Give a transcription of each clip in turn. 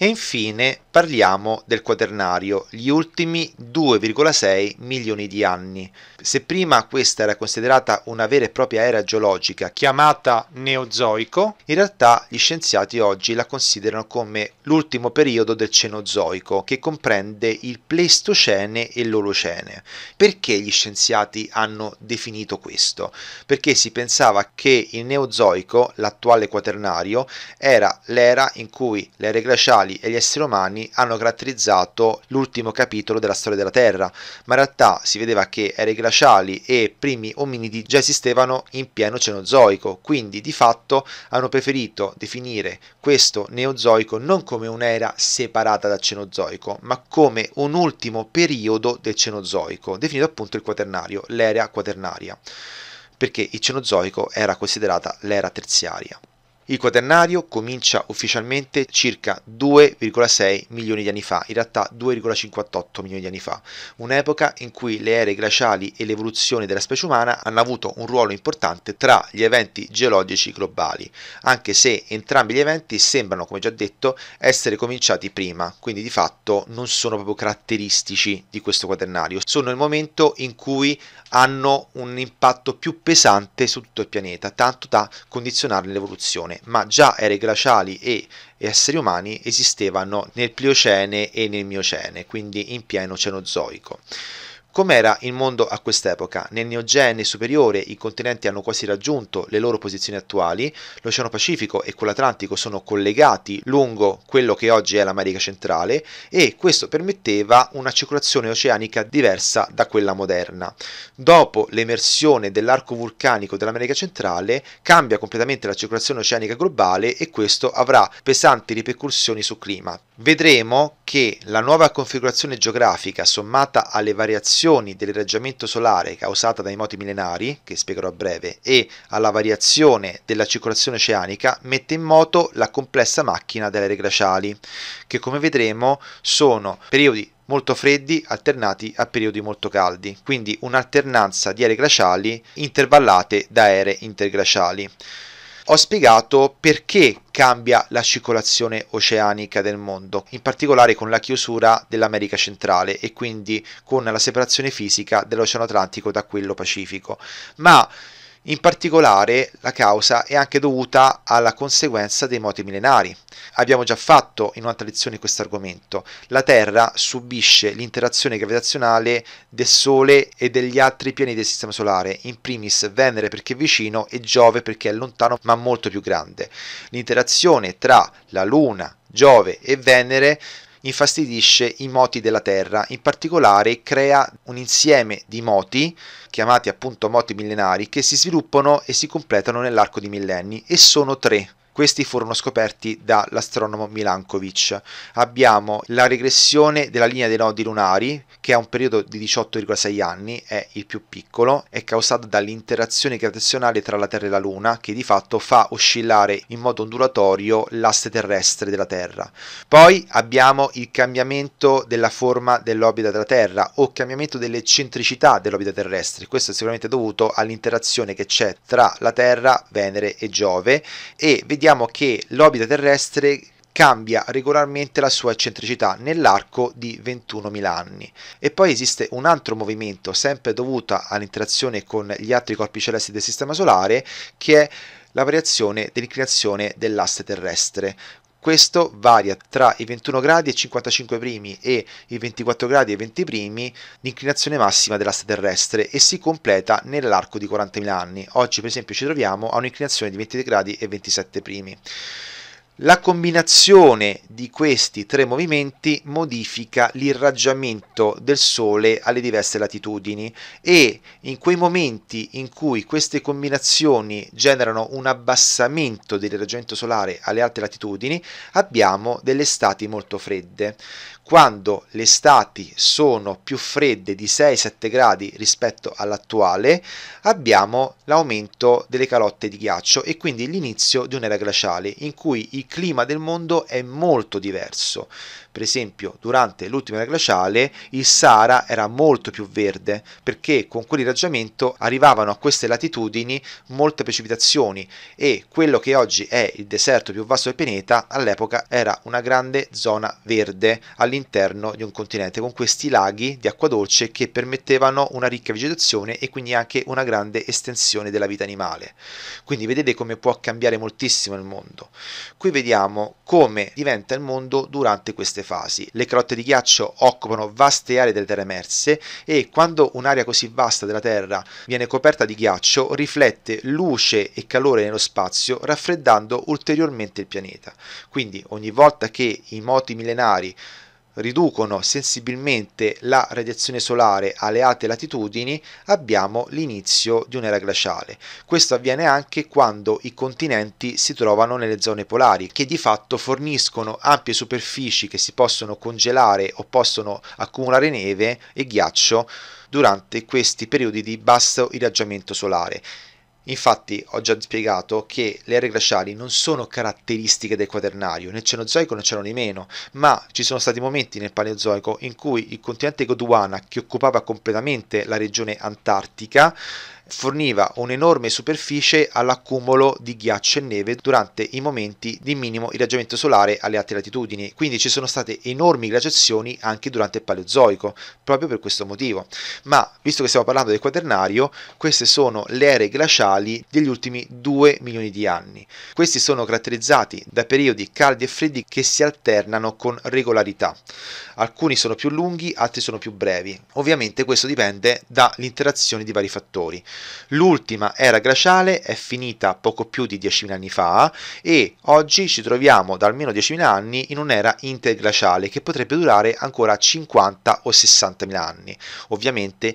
e infine parliamo del quaternario, gli ultimi 2,6 milioni di anni. Se prima questa era considerata una vera e propria era geologica chiamata Neozoico, in realtà gli scienziati oggi la considerano come l'ultimo periodo del Cenozoico, che comprende il Pleistocene e l'Olocene. Perché gli scienziati hanno definito questo? Perché si pensava che il Neozoico, l'attuale quaternario, era l'era in cui le ere glaciali e gli esseri umani hanno caratterizzato l'ultimo capitolo della storia della Terra, ma in realtà si vedeva che ere glaciali e primi ominidi già esistevano in pieno Cenozoico, quindi di fatto hanno preferito definire questo Neozoico non come un'era separata dal Cenozoico, ma come un ultimo periodo del Cenozoico, definito appunto il Quaternario, l'era quaternaria, perché il Cenozoico era considerata l'era terziaria. Il quaternario comincia ufficialmente circa 2,6 milioni di anni fa, in realtà 2,58 milioni di anni fa, un'epoca in cui le ere glaciali e l'evoluzione della specie umana hanno avuto un ruolo importante tra gli eventi geologici globali, anche se entrambi gli eventi sembrano, come già detto, essere cominciati prima, quindi di fatto non sono proprio caratteristici di questo quaternario, sono il momento in cui hanno un impatto più pesante su tutto il pianeta, tanto da condizionarne l'evoluzione ma già ere glaciali e esseri umani esistevano nel Pliocene e nel Miocene, quindi in pieno Cenozoico. Com'era il mondo a quest'epoca? Nel Neogene superiore i continenti hanno quasi raggiunto le loro posizioni attuali, l'Oceano Pacifico e quello Atlantico sono collegati lungo quello che oggi è l'America centrale e questo permetteva una circolazione oceanica diversa da quella moderna. Dopo l'emersione dell'arco vulcanico dell'America centrale cambia completamente la circolazione oceanica globale e questo avrà pesanti ripercussioni sul clima vedremo che la nuova configurazione geografica sommata alle variazioni dell'irraggiamento solare causata dai moti millenari, che spiegherò a breve, e alla variazione della circolazione oceanica mette in moto la complessa macchina delle aree glaciali, che come vedremo sono periodi molto freddi alternati a periodi molto caldi, quindi un'alternanza di aree glaciali intervallate da aree interglaciali ho spiegato perché cambia la circolazione oceanica del mondo, in particolare con la chiusura dell'America centrale e quindi con la separazione fisica dell'Oceano Atlantico da quello Pacifico. Ma in particolare la causa è anche dovuta alla conseguenza dei moti millenari. Abbiamo già fatto in un'altra lezione questo argomento. La Terra subisce l'interazione gravitazionale del Sole e degli altri pianeti del Sistema Solare, in primis Venere perché è vicino e Giove perché è lontano ma molto più grande. L'interazione tra la Luna, Giove e Venere infastidisce i moti della terra, in particolare crea un insieme di moti, chiamati appunto moti millenari, che si sviluppano e si completano nell'arco di millenni e sono tre. Questi furono scoperti dall'astronomo Milankovic. Abbiamo la regressione della linea dei nodi lunari, che ha un periodo di 18,6 anni, è il più piccolo, è causata dall'interazione gravitazionale tra la Terra e la Luna, che di fatto fa oscillare in modo ondulatorio l'asse terrestre della Terra. Poi abbiamo il cambiamento della forma dell'orbita della Terra o cambiamento dell'eccentricità dell'orbita terrestre. Questo è sicuramente dovuto all'interazione che c'è tra la Terra, Venere e Giove e vediamo sappiamo che l'orbita terrestre cambia regolarmente la sua eccentricità nell'arco di 21.000 anni. E poi esiste un altro movimento, sempre dovuto all'interazione con gli altri corpi celesti del Sistema Solare, che è la variazione dell'inclinazione dell'asse terrestre. Questo varia tra i 21 gradi e 55 primi e i 24 gradi e 20 primi l'inclinazione massima dell'asta terrestre e si completa nell'arco di 40.000 anni. Oggi per esempio ci troviamo a un'inclinazione di 20 gradi e 27 primi. La combinazione di questi tre movimenti modifica l'irraggiamento del Sole alle diverse latitudini e in quei momenti in cui queste combinazioni generano un abbassamento dell'irraggiamento solare alle alte latitudini abbiamo delle estati molto fredde. Quando le estati sono più fredde di 6-7 gradi rispetto all'attuale abbiamo l'aumento delle calotte di ghiaccio e quindi l'inizio di un'era glaciale in cui i clima del mondo è molto diverso. Per esempio, durante l'ultima era glaciale il Sahara era molto più verde perché con quell'irraggiamento arrivavano a queste latitudini molte precipitazioni e quello che oggi è il deserto più vasto del pianeta all'epoca era una grande zona verde all'interno di un continente con questi laghi di acqua dolce che permettevano una ricca vegetazione e quindi anche una grande estensione della vita animale. Quindi vedete come può cambiare moltissimo il mondo. Qui vediamo come diventa il mondo durante queste fasi. Le crotte di ghiaccio occupano vaste aree delle terre emerse e quando un'area così vasta della Terra viene coperta di ghiaccio riflette luce e calore nello spazio raffreddando ulteriormente il pianeta. Quindi ogni volta che i moti millenari riducono sensibilmente la radiazione solare alle alte latitudini, abbiamo l'inizio di un'era glaciale. Questo avviene anche quando i continenti si trovano nelle zone polari, che di fatto forniscono ampie superfici che si possono congelare o possono accumulare neve e ghiaccio durante questi periodi di basso irraggiamento solare Infatti ho già spiegato che le aree glaciali non sono caratteristiche del quaternario, nel Cenozoico non c'erano di meno, ma ci sono stati momenti nel Paleozoico in cui il continente Gondwana, che occupava completamente la regione antartica, forniva un'enorme superficie all'accumulo di ghiaccio e neve durante i momenti di minimo irraggiamento solare alle alte latitudini, quindi ci sono state enormi glaciazioni anche durante il Paleozoico, proprio per questo motivo. Ma visto che stiamo parlando del quaternario, queste sono le ere glaciali degli ultimi 2 milioni di anni. Questi sono caratterizzati da periodi caldi e freddi che si alternano con regolarità. Alcuni sono più lunghi, altri sono più brevi. Ovviamente questo dipende dall'interazione di vari fattori. L'ultima era glaciale è finita poco più di 10.000 anni fa e oggi ci troviamo da almeno 10.000 anni in un'era interglaciale che potrebbe durare ancora 50 o 60.000 anni. Ovviamente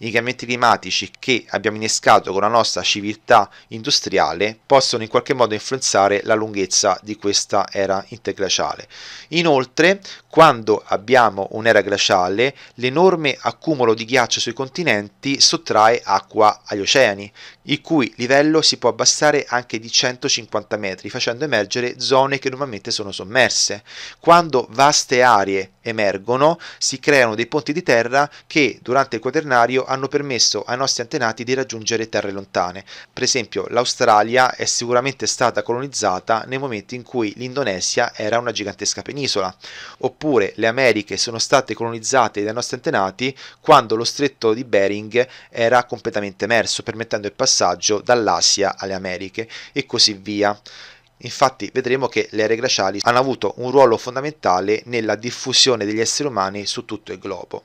i cambiamenti climatici che abbiamo innescato con la nostra civiltà industriale possono in qualche modo influenzare la lunghezza di questa era interglaciale. Inoltre quando abbiamo un'era glaciale, l'enorme accumulo di ghiaccio sui continenti sottrae acqua agli oceani, il cui livello si può abbassare anche di 150 metri, facendo emergere zone che normalmente sono sommerse. Quando vaste aree emergono, si creano dei ponti di terra che durante il quaternario hanno permesso ai nostri antenati di raggiungere terre lontane. Per esempio, l'Australia è sicuramente stata colonizzata nei momenti in cui l'Indonesia era una gigantesca penisola. Oppure oppure le Americhe sono state colonizzate dai nostri antenati quando lo stretto di Bering era completamente emerso, permettendo il passaggio dall'Asia alle Americhe e così via. Infatti vedremo che le aree glaciali hanno avuto un ruolo fondamentale nella diffusione degli esseri umani su tutto il globo.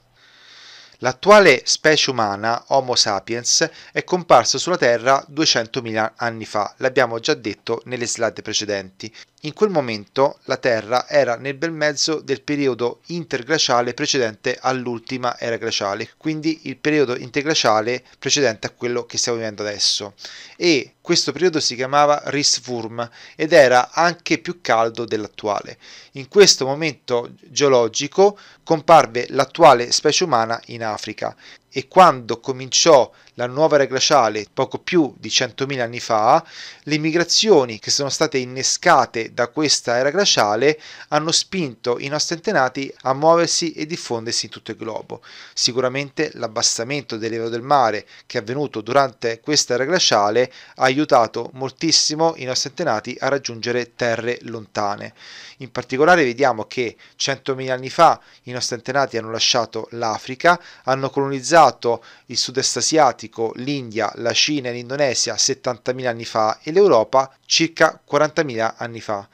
L'attuale specie umana, Homo sapiens, è comparso sulla Terra 200.000 anni fa, l'abbiamo già detto nelle slide precedenti. In quel momento la Terra era nel bel mezzo del periodo interglaciale precedente all'ultima era glaciale, quindi il periodo interglaciale precedente a quello che stiamo vivendo adesso. E questo periodo si chiamava Riswurm ed era anche più caldo dell'attuale. In questo momento geologico comparve l'attuale specie umana in Africa e quando cominciò la nuova era glaciale poco più di 100.000 anni fa, le migrazioni che sono state innescate da questa era glaciale hanno spinto i nostri antenati a muoversi e diffondersi in tutto il globo. Sicuramente l'abbassamento del livello del mare che è avvenuto durante questa era glaciale ha aiutato moltissimo i nostri antenati a raggiungere terre lontane. In particolare vediamo che 100.000 anni fa i nostri antenati hanno lasciato l'Africa, hanno colonizzato colonizzato il sud-est asiatico, l'India, la Cina e l'Indonesia 70.000 anni fa e l'Europa circa 40.000 anni fa.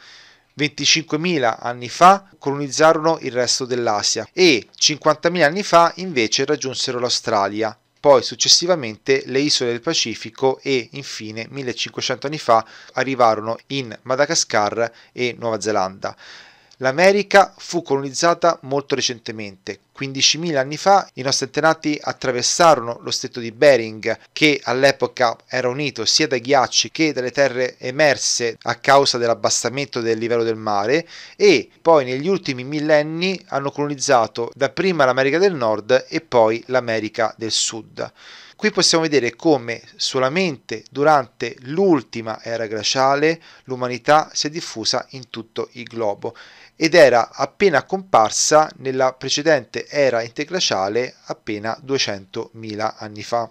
25.000 anni fa colonizzarono il resto dell'Asia e 50.000 anni fa invece raggiunsero l'Australia, poi successivamente le isole del Pacifico e infine 1500 anni fa arrivarono in Madagascar e Nuova Zelanda. L'America fu colonizzata molto recentemente. 15.000 anni fa i nostri antenati attraversarono lo stretto di Bering, che all'epoca era unito sia dai ghiacci che dalle terre emerse a causa dell'abbassamento del livello del mare, e poi negli ultimi millenni hanno colonizzato dapprima l'America del Nord e poi l'America del Sud. Qui possiamo vedere come solamente durante l'ultima era glaciale l'umanità si è diffusa in tutto il globo ed era appena comparsa nella precedente era interglaciale appena 200.000 anni fa.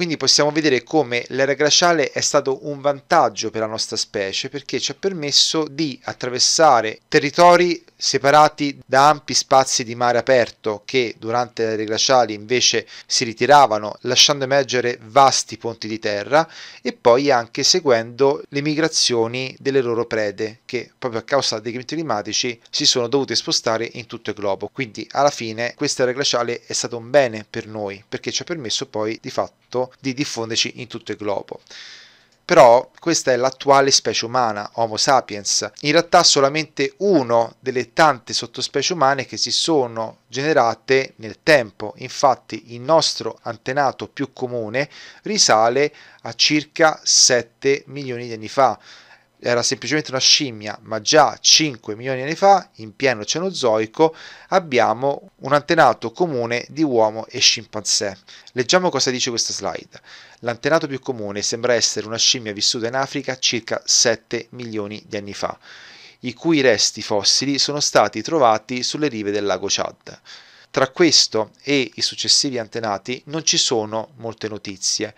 Quindi possiamo vedere come l'era glaciale è stato un vantaggio per la nostra specie perché ci ha permesso di attraversare territori separati da ampi spazi di mare aperto che durante le ere glaciali invece si ritiravano lasciando emergere vasti ponti di terra e poi anche seguendo le migrazioni delle loro prede che proprio a causa dei cambiamenti climatici si sono dovute spostare in tutto il globo. Quindi alla fine questa era glaciale è stato un bene per noi perché ci ha permesso poi di fatto fatto di diffonderci in tutto il globo. Però questa è l'attuale specie umana, Homo sapiens. In realtà solamente uno delle tante sottospecie umane che si sono generate nel tempo. Infatti il nostro antenato più comune risale a circa 7 milioni di anni fa era semplicemente una scimmia, ma già 5 milioni di anni fa, in pieno Cenozoico, abbiamo un antenato comune di uomo e scimpanzé. Leggiamo cosa dice questa slide. L'antenato più comune sembra essere una scimmia vissuta in Africa circa 7 milioni di anni fa, i cui resti fossili sono stati trovati sulle rive del lago Chad. Tra questo e i successivi antenati non ci sono molte notizie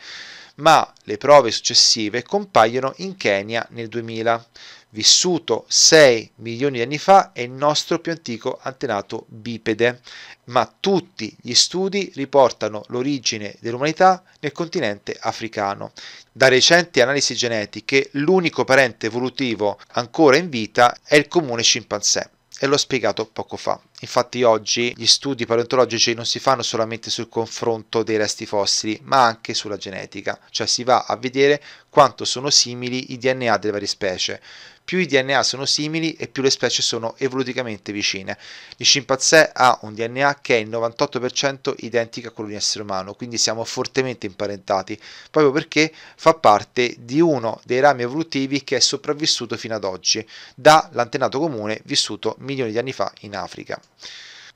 ma le prove successive compaiono in Kenya nel 2000. Vissuto 6 milioni di anni fa è il nostro più antico antenato bipede, ma tutti gli studi riportano l'origine dell'umanità nel continente africano. Da recenti analisi genetiche, l'unico parente evolutivo ancora in vita è il comune scimpanzé, e l'ho spiegato poco fa. Infatti oggi gli studi paleontologici non si fanno solamente sul confronto dei resti fossili, ma anche sulla genetica, cioè si va a vedere quanto sono simili i DNA delle varie specie. Più i DNA sono simili e più le specie sono evolutivamente vicine. Il scimpanzé ha un DNA che è il 98% identico a quello di un essere umano, quindi siamo fortemente imparentati, proprio perché fa parte di uno dei rami evolutivi che è sopravvissuto fino ad oggi, dall'antenato comune vissuto milioni di anni fa in Africa.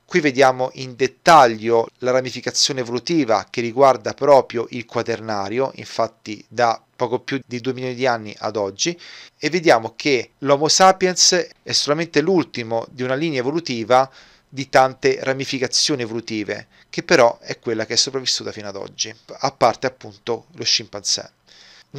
Qui vediamo in dettaglio la ramificazione evolutiva che riguarda proprio il quaternario, infatti da poco più di 2 milioni di anni ad oggi, e vediamo che l'Homo sapiens è solamente l'ultimo di una linea evolutiva di tante ramificazioni evolutive, che però è quella che è sopravvissuta fino ad oggi, a parte appunto lo scimpanzé.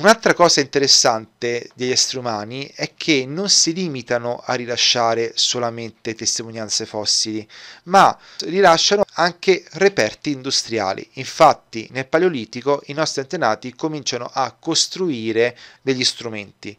Un'altra cosa interessante degli esseri umani è che non si limitano a rilasciare solamente testimonianze fossili, ma rilasciano anche reperti industriali. Infatti nel Paleolitico i nostri antenati cominciano a costruire degli strumenti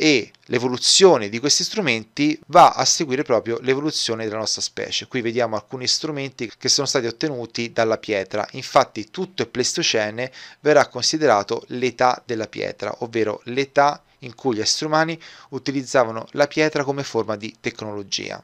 e l'evoluzione di questi strumenti va a seguire proprio l'evoluzione della nostra specie. Qui vediamo alcuni strumenti che sono stati ottenuti dalla pietra, infatti tutto il Pleistocene verrà considerato l'età della pietra, ovvero l'età in cui gli esseri umani utilizzavano la pietra come forma di tecnologia.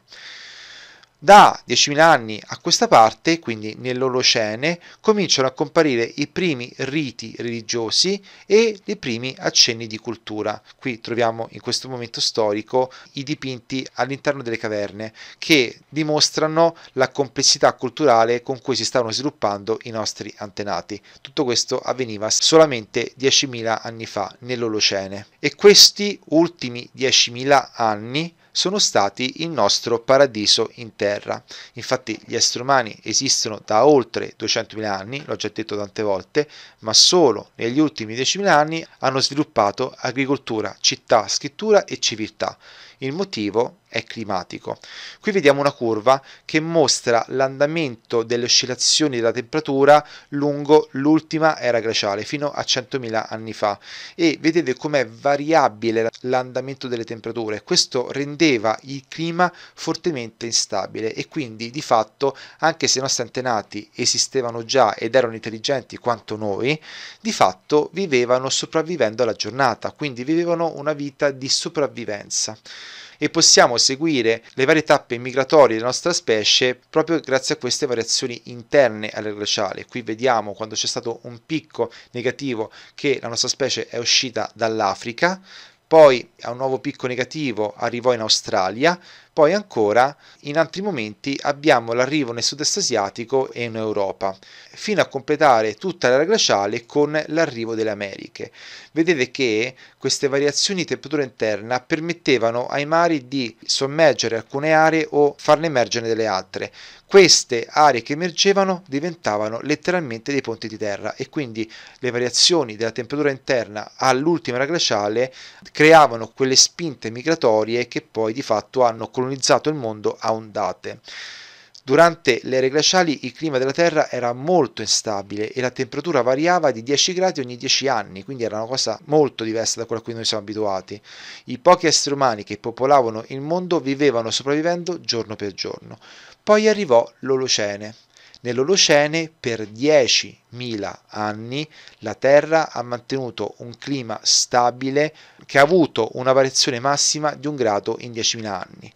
Da 10.000 anni a questa parte, quindi nell'Olocene, cominciano a comparire i primi riti religiosi e i primi accenni di cultura. Qui troviamo in questo momento storico i dipinti all'interno delle caverne che dimostrano la complessità culturale con cui si stavano sviluppando i nostri antenati. Tutto questo avveniva solamente 10.000 anni fa nell'Olocene e questi ultimi 10.000 anni sono stati il nostro paradiso in terra. Infatti gli esseri umani esistono da oltre 200.000 anni, l'ho già detto tante volte, ma solo negli ultimi 10.000 anni hanno sviluppato agricoltura, città, scrittura e civiltà. Il motivo è climatico. Qui vediamo una curva che mostra l'andamento delle oscillazioni della temperatura lungo l'ultima era glaciale fino a 100.000 anni fa e vedete com'è variabile l'andamento delle temperature. Questo rendeva il clima fortemente instabile e quindi di fatto anche se i nostri antenati esistevano già ed erano intelligenti quanto noi, di fatto vivevano sopravvivendo alla giornata, quindi vivevano una vita di sopravvivenza e possiamo seguire le varie tappe migratorie della nostra specie proprio grazie a queste variazioni interne alla glaciale. Qui vediamo quando c'è stato un picco negativo che la nostra specie è uscita dall'Africa, poi a un nuovo picco negativo arrivò in Australia, poi ancora, in altri momenti abbiamo l'arrivo nel sud-est asiatico e in Europa, fino a completare tutta l'era glaciale con l'arrivo delle Americhe. Vedete che queste variazioni di temperatura interna permettevano ai mari di sommergere alcune aree o farne emergere delle altre. Queste aree che emergevano diventavano letteralmente dei ponti di terra e quindi le variazioni della temperatura interna all'ultima era glaciale creavano quelle spinte migratorie che poi di fatto hanno colonizzato colonizzato il mondo a ondate. Durante le ere glaciali il clima della Terra era molto instabile e la temperatura variava di 10 gradi ogni 10 anni, quindi era una cosa molto diversa da quella a cui noi siamo abituati. I pochi esseri umani che popolavano il mondo vivevano sopravvivendo giorno per giorno. Poi arrivò l'Olocene, Nell'Olocene per 10.000 anni la Terra ha mantenuto un clima stabile che ha avuto una variazione massima di un grado in 10.000 anni.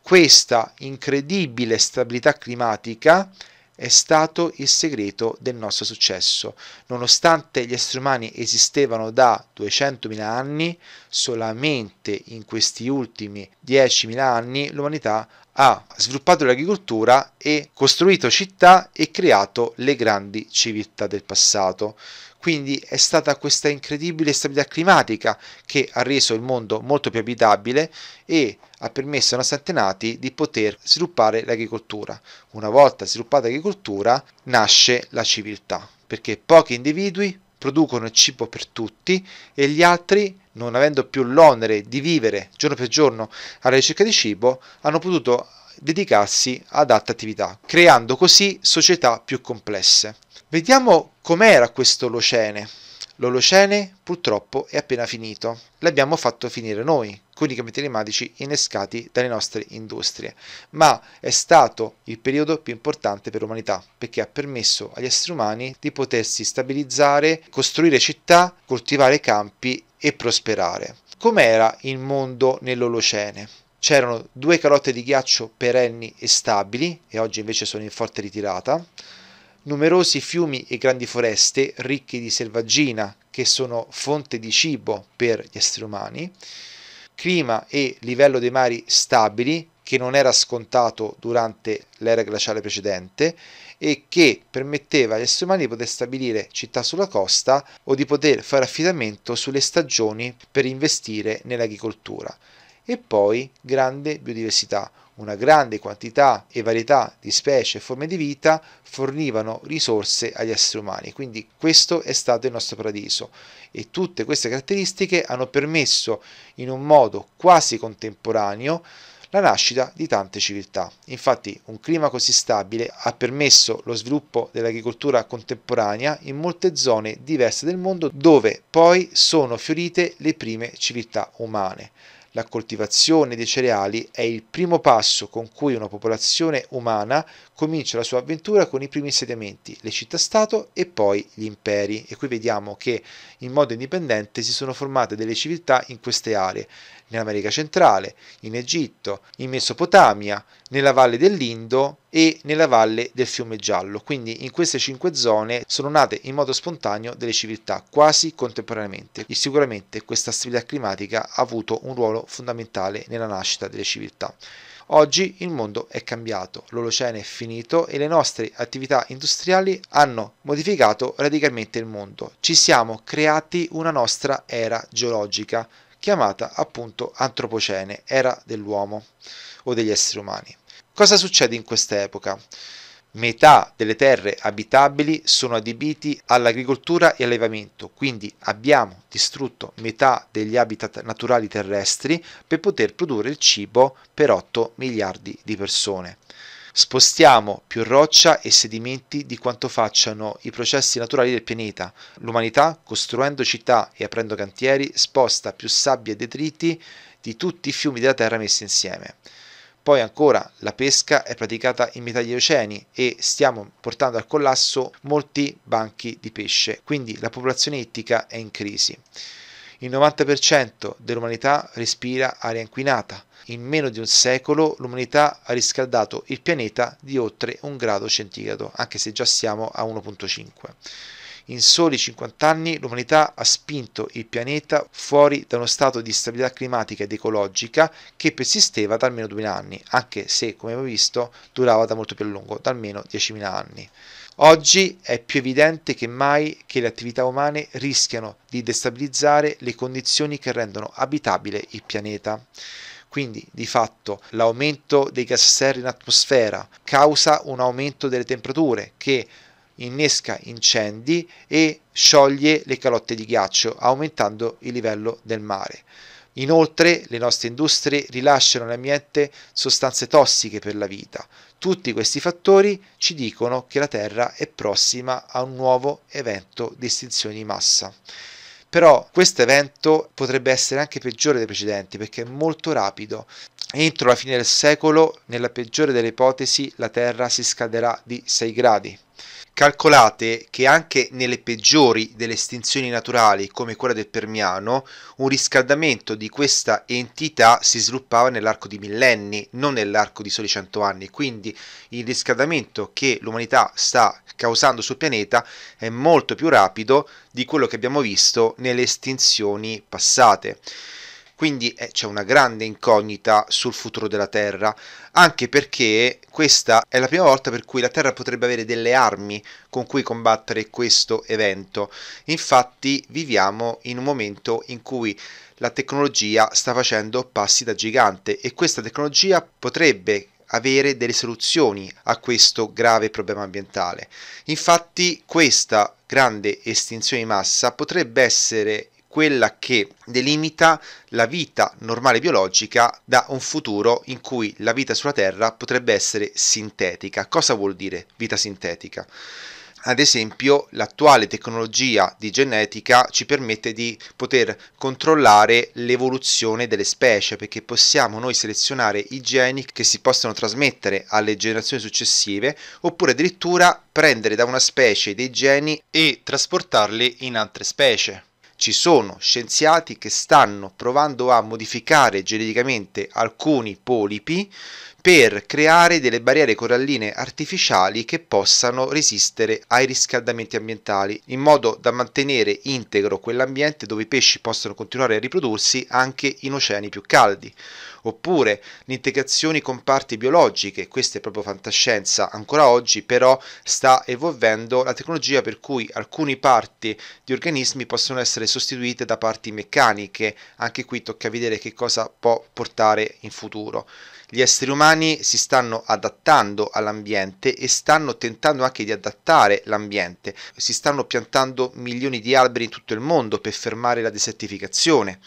Questa incredibile stabilità climatica è stato il segreto del nostro successo. Nonostante gli esseri umani esistevano da 200.000 anni, solamente in questi ultimi 10.000 anni l'umanità ha sviluppato l'agricoltura e costruito città e creato le grandi civiltà del passato. Quindi è stata questa incredibile stabilità climatica che ha reso il mondo molto più abitabile e ha permesso ai nostri antenati di poter sviluppare l'agricoltura. Una volta sviluppata l'agricoltura nasce la civiltà, perché pochi individui producono il cibo per tutti e gli altri, non avendo più l'onere di vivere giorno per giorno alla ricerca di cibo, hanno potuto dedicarsi ad altre attività, creando così società più complesse. Vediamo com'era questo l'Olocene. L'Olocene purtroppo è appena finito, l'abbiamo fatto finire noi con i cambiamenti climatici innescati dalle nostre industrie, ma è stato il periodo più importante per l'umanità perché ha permesso agli esseri umani di potersi stabilizzare, costruire città, coltivare campi e prosperare. Com'era il mondo nell'Olocene? C'erano due calotte di ghiaccio perenni e stabili e oggi invece sono in forte ritirata numerosi fiumi e grandi foreste ricchi di selvaggina che sono fonte di cibo per gli esseri umani, clima e livello dei mari stabili che non era scontato durante l'era glaciale precedente e che permetteva agli esseri umani di poter stabilire città sulla costa o di poter fare affidamento sulle stagioni per investire nell'agricoltura. E poi grande biodiversità, una grande quantità e varietà di specie e forme di vita fornivano risorse agli esseri umani. Quindi questo è stato il nostro paradiso e tutte queste caratteristiche hanno permesso in un modo quasi contemporaneo la nascita di tante civiltà. Infatti un clima così stabile ha permesso lo sviluppo dell'agricoltura contemporanea in molte zone diverse del mondo dove poi sono fiorite le prime civiltà umane. La coltivazione dei cereali è il primo passo con cui una popolazione umana comincia la sua avventura con i primi insediamenti, le città-stato e poi gli imperi. E qui vediamo che in modo indipendente si sono formate delle civiltà in queste aree, nell'America centrale, in Egitto, in Mesopotamia, nella valle dell'Indo e nella valle del fiume Giallo. Quindi in queste cinque zone sono nate in modo spontaneo delle civiltà quasi contemporaneamente e sicuramente questa stabilità climatica ha avuto un ruolo fondamentale nella nascita delle civiltà. Oggi il mondo è cambiato, l'Olocene è finito e le nostre attività industriali hanno modificato radicalmente il mondo. Ci siamo creati una nostra era geologica, chiamata appunto antropocene, era dell'uomo o degli esseri umani. Cosa succede in quest'epoca? Metà delle terre abitabili sono adibiti all'agricoltura e allevamento, quindi abbiamo distrutto metà degli habitat naturali terrestri per poter produrre il cibo per 8 miliardi di persone. Spostiamo più roccia e sedimenti di quanto facciano i processi naturali del pianeta. L'umanità, costruendo città e aprendo cantieri, sposta più sabbia e detriti di tutti i fiumi della Terra messi insieme. Poi ancora la pesca è praticata in metà degli oceani e stiamo portando al collasso molti banchi di pesce, quindi la popolazione ittica è in crisi. Il 90% dell'umanità respira aria inquinata. In meno di un secolo l'umanità ha riscaldato il pianeta di oltre un grado centigrado, anche se già siamo a 1.5. In soli 50 anni l'umanità ha spinto il pianeta fuori da uno stato di stabilità climatica ed ecologica che persisteva da almeno 2000 anni, anche se, come abbiamo visto, durava da molto più a lungo, da almeno 10.000 anni. Oggi è più evidente che mai che le attività umane rischiano di destabilizzare le condizioni che rendono abitabile il pianeta. Quindi di fatto l'aumento dei gas serra in atmosfera causa un aumento delle temperature che innesca incendi e scioglie le calotte di ghiaccio, aumentando il livello del mare. Inoltre le nostre industrie rilasciano nell'ambiente sostanze tossiche per la vita. Tutti questi fattori ci dicono che la Terra è prossima a un nuovo evento di estinzione di massa. Però questo evento potrebbe essere anche peggiore dei precedenti perché è molto rapido. Entro la fine del secolo, nella peggiore delle ipotesi, la Terra si scaderà di 6 gradi. Calcolate che anche nelle peggiori delle estinzioni naturali, come quella del Permiano, un riscaldamento di questa entità si sviluppava nell'arco di millenni, non nell'arco di soli 100 anni. Quindi il riscaldamento che l'umanità sta causando sul pianeta è molto più rapido di quello che abbiamo visto nelle estinzioni passate. Quindi eh, c'è una grande incognita sul futuro della Terra, anche perché questa è la prima volta per cui la Terra potrebbe avere delle armi con cui combattere questo evento. Infatti viviamo in un momento in cui la tecnologia sta facendo passi da gigante e questa tecnologia potrebbe avere delle soluzioni a questo grave problema ambientale. Infatti questa grande estinzione di massa potrebbe essere quella che delimita la vita normale biologica da un futuro in cui la vita sulla Terra potrebbe essere sintetica. Cosa vuol dire vita sintetica? Ad esempio, l'attuale tecnologia di genetica ci permette di poter controllare l'evoluzione delle specie, perché possiamo noi selezionare i geni che si possono trasmettere alle generazioni successive, oppure addirittura prendere da una specie dei geni e trasportarli in altre specie ci sono scienziati che stanno provando a modificare geneticamente alcuni polipi per creare delle barriere coralline artificiali che possano resistere ai riscaldamenti ambientali, in modo da mantenere integro quell'ambiente dove i pesci possono continuare a riprodursi anche in oceani più caldi oppure l'integrazione con parti biologiche, questa è proprio fantascienza ancora oggi, però sta evolvendo la tecnologia per cui alcune parti di organismi possono essere sostituite da parti meccaniche, anche qui tocca vedere che cosa può portare in futuro. Gli esseri umani si stanno adattando all'ambiente e stanno tentando anche di adattare l'ambiente. Si stanno piantando milioni di alberi in tutto il mondo per fermare la desertificazione.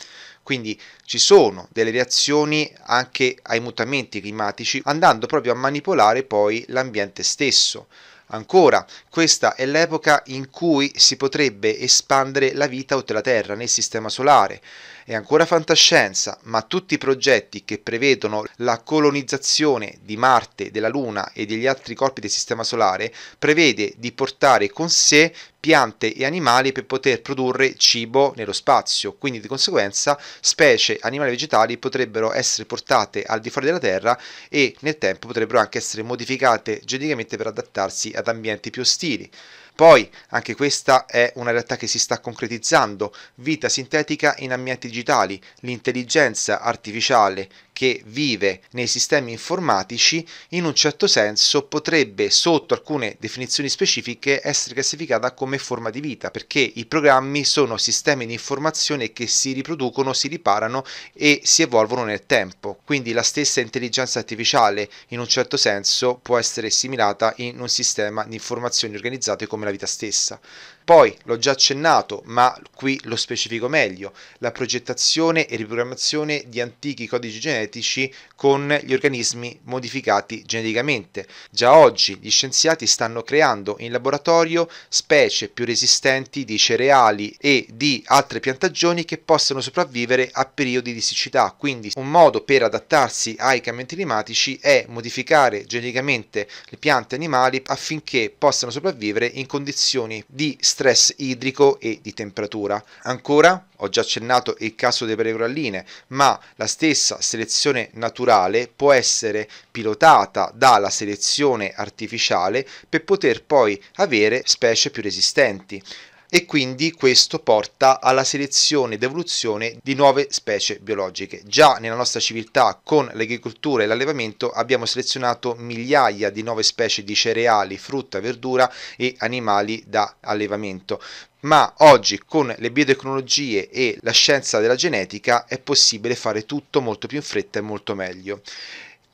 Quindi ci sono delle reazioni anche ai mutamenti climatici andando proprio a manipolare poi l'ambiente stesso. Ancora, questa è l'epoca in cui si potrebbe espandere la vita oltre la Terra nel sistema solare. È ancora fantascienza, ma tutti i progetti che prevedono la colonizzazione di Marte, della Luna e degli altri corpi del Sistema Solare prevede di portare con sé piante e animali per poter produrre cibo nello spazio, quindi di conseguenza specie animali e vegetali potrebbero essere portate al di fuori della Terra e nel tempo potrebbero anche essere modificate geneticamente per adattarsi ad ambienti più ostili. Poi anche questa è una realtà che si sta concretizzando, vita sintetica in ambienti digitali, l'intelligenza artificiale, che vive nei sistemi informatici in un certo senso potrebbe sotto alcune definizioni specifiche essere classificata come forma di vita perché i programmi sono sistemi di informazione che si riproducono, si riparano e si evolvono nel tempo. Quindi la stessa intelligenza artificiale in un certo senso può essere assimilata in un sistema di informazioni organizzate come la vita stessa. Poi, l'ho già accennato, ma qui lo specifico meglio, la progettazione e riprogrammazione di antichi codici genetici con gli organismi modificati geneticamente. Già oggi gli scienziati stanno creando in laboratorio specie più resistenti di cereali e di altre piantagioni che possano sopravvivere a periodi di siccità, quindi un modo per adattarsi ai cambiamenti climatici è modificare geneticamente le piante animali affinché possano sopravvivere in condizioni di stagione stress idrico e di temperatura. Ancora, ho già accennato il caso delle pergolline, ma la stessa selezione naturale può essere pilotata dalla selezione artificiale per poter poi avere specie più resistenti e quindi questo porta alla selezione ed evoluzione di nuove specie biologiche. Già nella nostra civiltà con l'agricoltura e l'allevamento abbiamo selezionato migliaia di nuove specie di cereali, frutta, verdura e animali da allevamento ma oggi con le biotecnologie e la scienza della genetica è possibile fare tutto molto più in fretta e molto meglio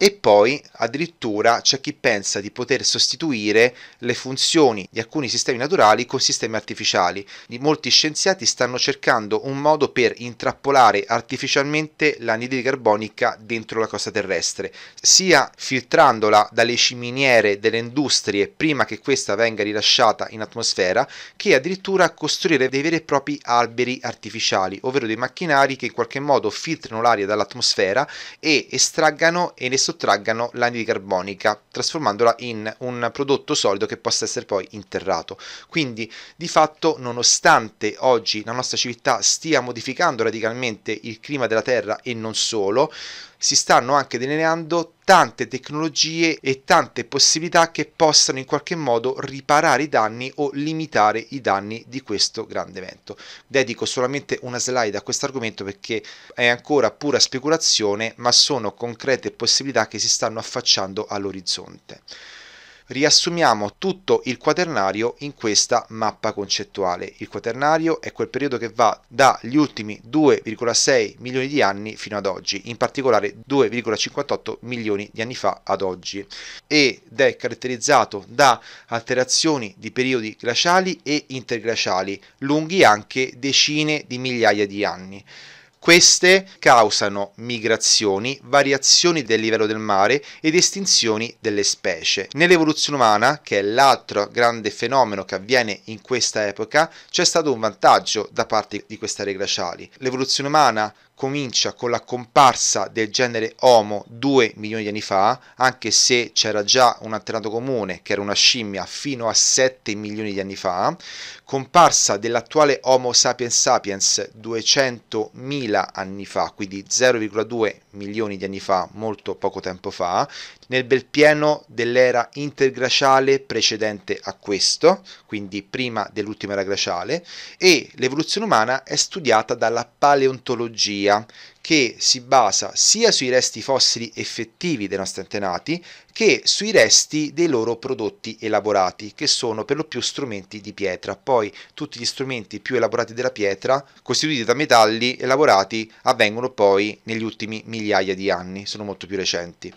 e poi addirittura c'è chi pensa di poter sostituire le funzioni di alcuni sistemi naturali con sistemi artificiali. Molti scienziati stanno cercando un modo per intrappolare artificialmente l'anidride carbonica dentro la costa terrestre, sia filtrandola dalle ciminiere delle industrie prima che questa venga rilasciata in atmosfera, che addirittura costruire dei veri e propri alberi artificiali, ovvero dei macchinari che in qualche modo filtrano l'aria dall'atmosfera e estraggano e ne sostituiscono sottraggano l'anidride carbonica, trasformandola in un prodotto solido che possa essere poi interrato. Quindi, di fatto, nonostante oggi la nostra civiltà stia modificando radicalmente il clima della Terra e non solo, si stanno anche delineando tante tecnologie e tante possibilità che possano in qualche modo riparare i danni o limitare i danni di questo grande evento. Dedico solamente una slide a questo argomento perché è ancora pura speculazione, ma sono concrete possibilità che si stanno affacciando all'orizzonte. Riassumiamo tutto il quaternario in questa mappa concettuale. Il quaternario è quel periodo che va dagli ultimi 2,6 milioni di anni fino ad oggi, in particolare 2,58 milioni di anni fa ad oggi, ed è caratterizzato da alterazioni di periodi glaciali e interglaciali, lunghi anche decine di migliaia di anni. Queste causano migrazioni, variazioni del livello del mare ed estinzioni delle specie. Nell'evoluzione umana, che è l'altro grande fenomeno che avviene in questa epoca, c'è stato un vantaggio da parte di queste aree glaciali. L'evoluzione umana comincia con la comparsa del genere Homo 2 milioni di anni fa, anche se c'era già un antenato comune che era una scimmia fino a 7 milioni di anni fa, comparsa dell'attuale Homo sapiens sapiens 200.000 anni fa, quindi 0,2 milioni di anni fa, molto poco tempo fa, nel bel pieno dell'era interglaciale precedente a questo, quindi prima dell'ultima era glaciale, e l'evoluzione umana è studiata dalla paleontologia storia che si basa sia sui resti fossili effettivi dei nostri antenati che sui resti dei loro prodotti elaborati, che sono per lo più strumenti di pietra. Poi tutti gli strumenti più elaborati della pietra, costituiti da metalli elaborati, avvengono poi negli ultimi migliaia di anni, sono molto più recenti.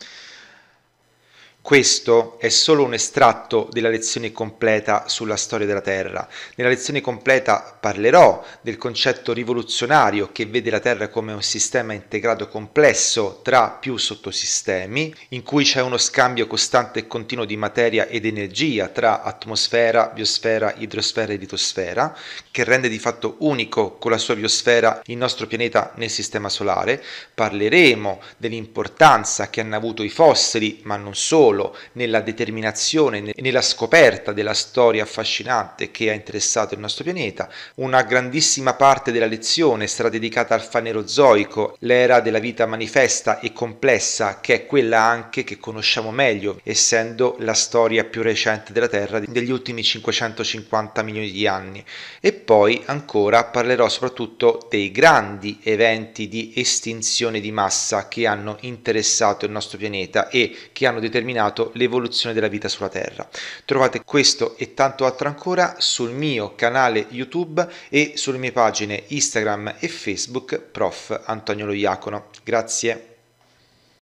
Questo è solo un estratto della lezione completa sulla storia della Terra. Nella lezione completa parlerò del concetto rivoluzionario che vede la Terra come un sistema integrato complesso tra più sottosistemi, in cui c'è uno scambio costante e continuo di materia ed energia tra atmosfera, biosfera, idrosfera e litosfera, che rende di fatto unico con la sua biosfera il nostro pianeta nel sistema solare. Parleremo dell'importanza che hanno avuto i fossili, ma non solo solo nella determinazione e nella scoperta della storia affascinante che ha interessato il nostro pianeta. Una grandissima parte della lezione sarà dedicata al fanerozoico, l'era della vita manifesta e complessa, che è quella anche che conosciamo meglio, essendo la storia più recente della Terra degli ultimi 550 milioni di anni. E poi ancora parlerò soprattutto dei grandi eventi di estinzione di massa che hanno interessato il nostro pianeta e che hanno determinato determinato l'evoluzione della vita sulla Terra. Trovate questo e tanto altro ancora sul mio canale YouTube e sulle mie pagine Instagram e Facebook Prof. Antonio Lo Iacono. Grazie.